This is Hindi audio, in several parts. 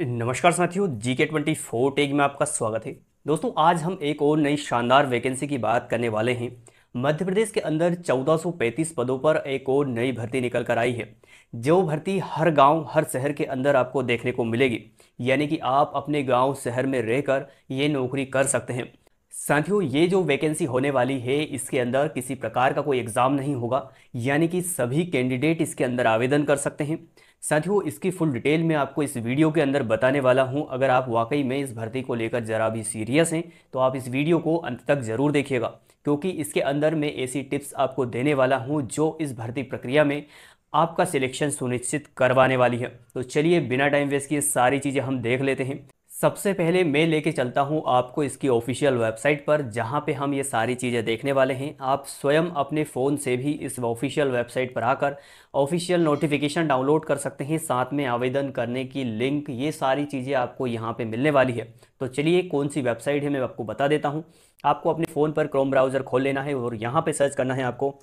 नमस्कार साथियों जी के ट्वेंटी फोर टेग में आपका स्वागत है दोस्तों आज हम एक और नई शानदार वैकेंसी की बात करने वाले हैं मध्य प्रदेश के अंदर 1435 पदों पर एक और नई भर्ती निकल कर आई है जो भर्ती हर गांव हर शहर के अंदर आपको देखने को मिलेगी यानी कि आप अपने गांव शहर में रहकर ये नौकरी कर सकते हैं साथियों ये जो वैकेंसी होने वाली है इसके अंदर किसी प्रकार का कोई एग्ज़ाम नहीं होगा यानी कि सभी कैंडिडेट इसके अंदर आवेदन कर सकते हैं साथियों इसकी फुल डिटेल में आपको इस वीडियो के अंदर बताने वाला हूं अगर आप वाकई में इस भर्ती को लेकर ज़रा भी सीरियस हैं तो आप इस वीडियो को अंत तक ज़रूर देखिएगा क्योंकि इसके अंदर मैं ऐसी टिप्स आपको देने वाला हूँ जो इस भर्ती प्रक्रिया में आपका सिलेक्शन सुनिश्चित करवाने वाली है तो चलिए बिना टाइम वेस्ट किए सारी चीज़ें हम देख लेते हैं सबसे पहले मैं लेके चलता हूँ आपको इसकी ऑफिशियल वेबसाइट पर जहाँ पे हम ये सारी चीज़ें देखने वाले हैं आप स्वयं अपने फ़ोन से भी इस ऑफिशियल वेबसाइट पर आकर ऑफिशियल नोटिफिकेशन डाउनलोड कर सकते हैं साथ में आवेदन करने की लिंक ये सारी चीज़ें आपको यहाँ पे मिलने वाली है तो चलिए कौन सी वेबसाइट है मैं आपको बता देता हूँ आपको अपने फ़ोन पर क्रोम ब्राउज़र खोल लेना है और यहाँ पर सर्च करना है आपको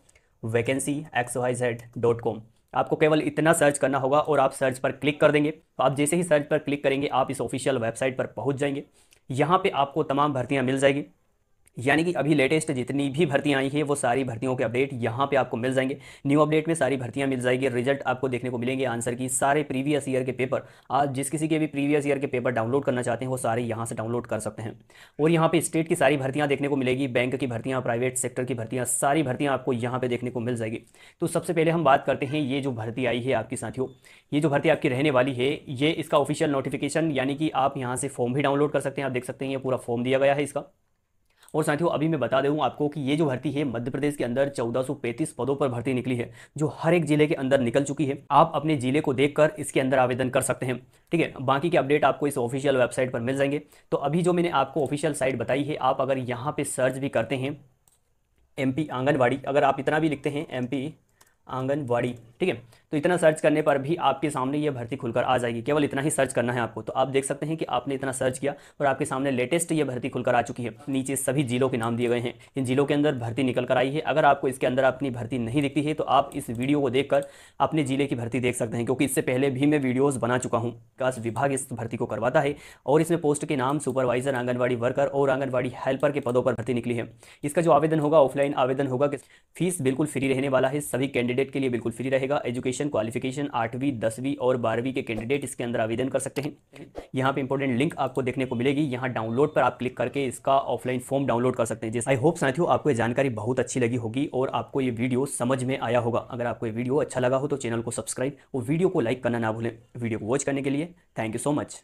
vacancy X Y Z dot com आपको केवल इतना सर्च करना होगा और आप सर्च पर क्लिक कर देंगे तो आप जैसे ही सर्च पर क्लिक करेंगे आप इस ऑफिशियल वेबसाइट पर पहुंच जाएंगे यहाँ पे आपको तमाम भर्तियाँ मिल जाएगी यानी कि अभी लेटेस्ट जितनी भी भर्तियां आई है वो सारी भर्तियों के अपडेट यहाँ पे आपको मिल जाएंगे न्यू अपडेट में सारी भर्तियां मिल जाएगी रिजल्ट आपको देखने को मिलेंगे आंसर की सारे प्रीवियस ईयर के पेपर आज जिस किसी के भी प्रीवियस ईयर के पेपर डाउनलोड करना चाहते हैं वो सारे यहाँ से डाउनलोड कर सकते हैं और यहाँ पे स्टेट की सारी भर्तियाँ देखने को मिलेगी बैंक की भर्तियाँ प्राइवेट सेक्टर की भर्तियाँ सारी भर्तियाँ आपको यहाँ पर देखने को मिल जाएगी तो सबसे पहले हम बात करते हैं ये जो भर्ती आई है आपकी साथियों ये जो भर्ती आपकी रहने वाली है ये इसका ऑफिशियल नोटिफिकेशन यानी कि आप यहाँ से फॉर्म भी डाउनलोड कर सकते हैं आप देख सकते हैं ये पूरा फॉर्म दिया गया है इसका और साथियों अभी मैं बता दूँ आपको कि ये जो भर्ती है मध्य प्रदेश के अंदर चौदह पदों पर भर्ती निकली है जो हर एक जिले के अंदर निकल चुकी है आप अपने जिले को देखकर इसके अंदर आवेदन कर सकते हैं ठीक है बाकी के अपडेट आपको इस ऑफिशियल वेबसाइट पर मिल जाएंगे तो अभी जो मैंने आपको ऑफिशियल साइट बताई है आप अगर यहाँ पे सर्च भी करते हैं एमपी आंगनवाड़ी अगर आप इतना भी लिखते हैं एमपी आंगनवाड़ी ठीक है तो इतना सर्च करने पर भी आपके सामने ये भर्ती खुलकर आ जाएगी केवल इतना ही सर्च करना है आपको तो आप देख सकते हैं कि आपने इतना सर्च किया और आपके सामने लेटेस्ट ये भर्ती खुलकर आ चुकी है नीचे सभी जिलों के नाम दिए गए हैं इन जिलों के अंदर भर्ती निकल कर आई है अगर आपको इसके अंदर अपनी भर्ती नहीं दिखती है तो आप इस वीडियो को देख अपने जिले की भर्ती देख सकते हैं क्योंकि इससे पहले भी मैं वीडियोज़ बना चुका हूँ विकास विभाग इस भर्ती को करवाता है और इसमें पोस्ट के नाम सुपरवाइजर आंगनबाड़ी वर्कर और आंगनबाड़ी हेल्पर के पदों पर भर्ती निकली है इसका जो आवेदन होगा ऑफलाइन आवेदन होगा फीस बिल्कुल फ्री रहने वाला है सभी कैंडिडेट कैंडिडेट के लिए बिल्कुल फ्री रहेगा एजुकेशन क्वालिफिकेशन आठवीं दसवीं और बारहवीं के कैंडिडेट इसके अंदर आवेदन कर सकते हैं यहाँ पे इंपॉर्टेंट लिंक आपको देखने को मिलेगी यहाँ डाउनलोड पर आप क्लिक करके इसका ऑफलाइन फॉर्म डाउनलोड कर सकते हैं जैसे आई होप साथियों आपको ये जानकारी बहुत अच्छी लगी होगी और आपको ये वीडियो समझ में आया होगा अगर आपको ये वीडियो अच्छा लगा हो तो चैनल को सब्सक्राइब और वीडियो को लाइक करना ना भूलें वीडियो को वॉच करने के लिए थैंक यू सो मच